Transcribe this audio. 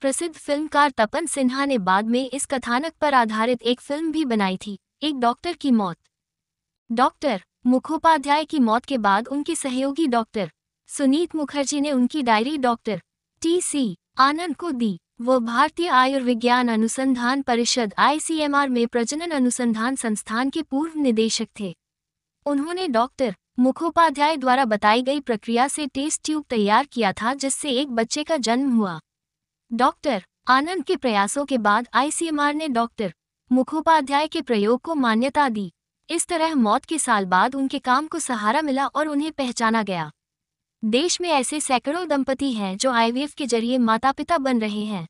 प्रसिद्ध फिल्मकार तपन सिन्हा ने बाद में इस कथानक पर आधारित एक फिल्म भी बनाई थी एक डॉक्टर की मौत डॉक्टर मुखोपाध्याय की मौत के बाद उनके सहयोगी डॉक्टर सुनीत मुखर्जी ने उनकी diary doctor T C Anand को दी वो भारतीय आयुर्विज्ञान अनुसंधान परिषद आईसीएमआर में प्रजनन अनुसंधान संस्थान के पूर्व निदेशक थे उन्होंने डॉक्टर मुखोपाध्याय द्वारा बताई गई प्रक्रिया से टेस्ट ट्यूब तैयार किया था जिससे एक बच्चे का जन्म हुआ डॉक्टर आनंद के प्रयासों के बाद आईसीएमआर ने डॉक्टर मुखोपाध्याय के प्रयोग को मान्यता दी इस तरह मौत के साल बाद उनके काम को सहारा मिला और उन्हें पहचाना गया देश में ऐसे सैकड़ों दंपति हैं जो आईवीएफ के जरिए माता पिता बन रहे हैं